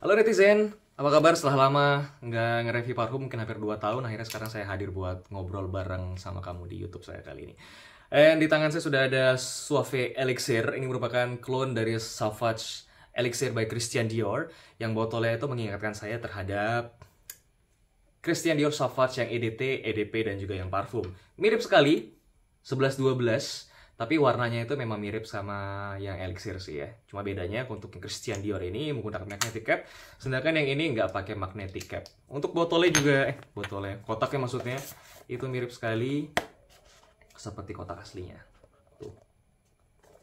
Halo netizen, apa kabar? Setelah lama nggak nge-review parfum, mungkin hampir 2 tahun, akhirnya sekarang saya hadir buat ngobrol bareng sama kamu di YouTube saya kali ini. Dan eh, di tangan saya sudah ada Suave Elixir, ini merupakan klon dari Savage Elixir by Christian Dior, yang botolnya itu mengingatkan saya terhadap Christian Dior Savage yang EDT, EDP, dan juga yang parfum. Mirip sekali, 11-12, tapi warnanya itu memang mirip sama yang Elixir sih ya. Cuma bedanya untuk yang Christian Dior ini menggunakan magnetic cap, sedangkan yang ini nggak pakai magnetic cap. Untuk botolnya juga, eh botolnya, kotaknya maksudnya, itu mirip sekali seperti kotak aslinya. Tuh.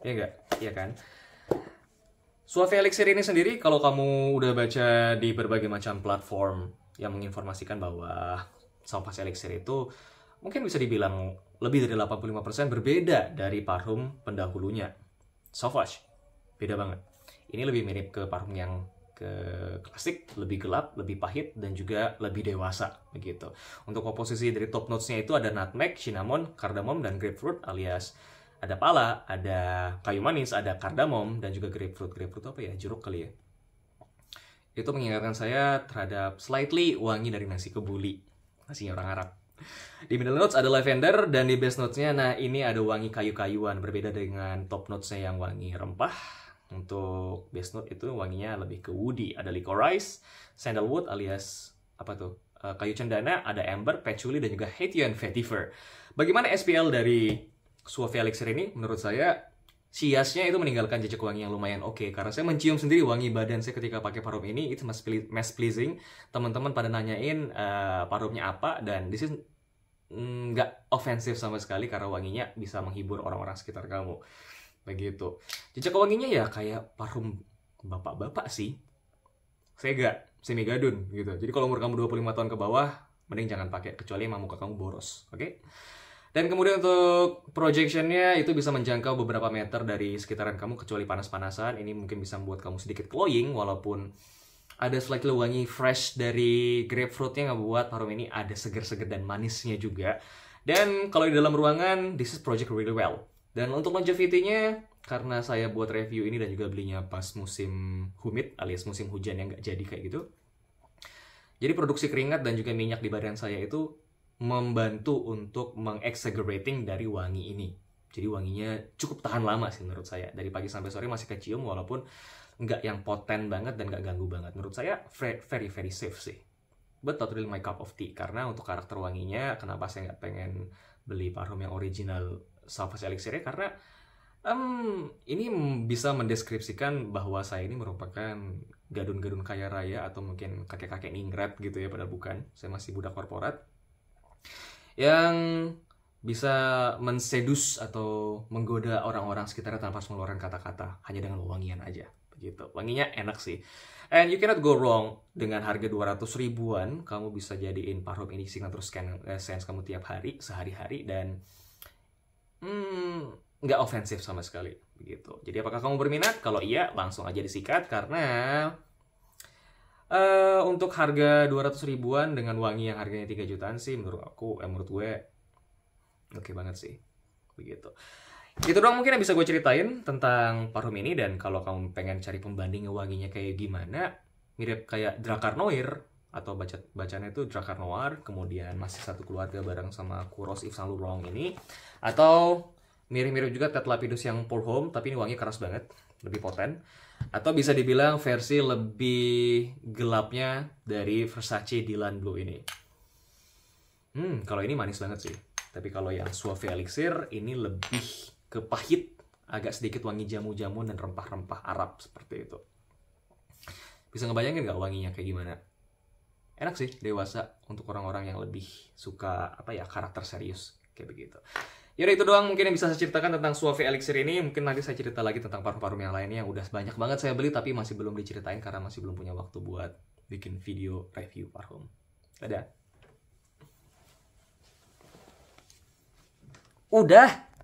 Iya nggak? Iya kan? Suave Elixir ini sendiri kalau kamu udah baca di berbagai macam platform yang menginformasikan bahwa sampah Elixir itu mungkin bisa dibilang lebih dari 85% berbeda dari parfum pendahulunya. Sauvage, beda banget. Ini lebih mirip ke parfum yang ke klasik, lebih gelap, lebih pahit, dan juga lebih dewasa begitu. Untuk komposisi dari top notes-nya itu ada nutmeg, cinnamon, cardamom, dan grapefruit alias ada pala, ada kayu manis, ada kardamom dan juga grapefruit. Grapefruit apa ya? Jeruk kali ya. Itu mengingatkan saya terhadap slightly wangi dari nasi kebuli. Nasinya orang Arab. Di middle notes ada lavender dan di base notesnya nah ini ada wangi kayu-kayuan berbeda dengan top notesnya yang wangi rempah. Untuk base note itu wanginya lebih ke woody, ada licorice, sandalwood alias apa tuh? Eh, kayu cendana, ada amber, patchouli dan juga Haitian vetiver. Bagaimana SPL dari Suave Elixir ini? Menurut saya siasnya itu meninggalkan jejak wangi yang lumayan oke okay, karena saya mencium sendiri wangi badan saya ketika pakai parfum ini itu mas mass pleasing teman-teman pada nanyain uh, parfumnya apa dan this is mm, nggak mm, ofensif sama sekali karena wanginya bisa menghibur orang-orang sekitar kamu begitu jejak wanginya ya kayak parfum bapak-bapak sih saya gak semi gadun gitu jadi kalau umur kamu 25 tahun ke bawah mending jangan pakai kecuali emang muka kamu boros oke okay? Dan kemudian untuk projectionnya itu bisa menjangkau beberapa meter dari sekitaran kamu kecuali panas-panasan. Ini mungkin bisa membuat kamu sedikit glowing walaupun ada slightly wangi fresh dari grapefruitnya nggak buat harum ini ada seger-seger dan manisnya juga. Dan kalau di dalam ruangan, this is project really well. Dan untuk longevity-nya, karena saya buat review ini dan juga belinya pas musim humid alias musim hujan yang nggak jadi kayak gitu. Jadi produksi keringat dan juga minyak di badan saya itu membantu untuk mengexaggerating dari wangi ini. Jadi wanginya cukup tahan lama sih menurut saya. Dari pagi sampai sore masih kecium walaupun nggak yang poten banget dan nggak ganggu banget. Menurut saya very very safe sih. But not really my cup of tea. Karena untuk karakter wanginya kenapa saya nggak pengen beli parfum yang original Salvage Elixirnya karena um, ini bisa mendeskripsikan bahwa saya ini merupakan gadun-gadun kaya raya atau mungkin kakek-kakek ningrat gitu ya padahal bukan. Saya masih budak korporat yang bisa mensedus atau menggoda orang-orang sekitar tanpa mengeluarkan kata-kata hanya dengan wangian aja begitu wanginya enak sih and you cannot go wrong dengan harga 200 ribuan kamu bisa jadiin parfum ini signature scan eh, sense kamu tiap hari sehari-hari dan hmm, nggak ofensif sama sekali begitu jadi apakah kamu berminat kalau iya langsung aja disikat karena Uh, untuk harga 200 ribuan dengan wangi yang harganya 3 jutaan sih menurut aku, eh, menurut gue oke okay banget sih. Begitu. Itu doang mungkin yang bisa gue ceritain tentang parfum ini dan kalau kamu pengen cari pembandingnya wanginya kayak gimana, mirip kayak Noir atau baca bacanya itu Drakar Noir, kemudian masih satu keluarga bareng sama Kuros Yves Saint Laurent ini atau mirip-mirip juga Ted Lapidus yang Poor Home, tapi ini wangi keras banget, lebih potent Atau bisa dibilang versi lebih gelapnya dari Versace Dylan Blue ini. Hmm, kalau ini manis banget sih. Tapi kalau yang Suave Elixir, ini lebih ke pahit, agak sedikit wangi jamu-jamu dan rempah-rempah Arab seperti itu. Bisa ngebayangin nggak wanginya kayak gimana? Enak sih, dewasa untuk orang-orang yang lebih suka apa ya karakter serius kayak begitu. Yaudah itu doang mungkin yang bisa saya ceritakan tentang Suave Elixir ini. Mungkin nanti saya cerita lagi tentang parfum-parfum yang lainnya yang udah banyak banget saya beli tapi masih belum diceritain karena masih belum punya waktu buat bikin video review parfum. Dadah. Udah.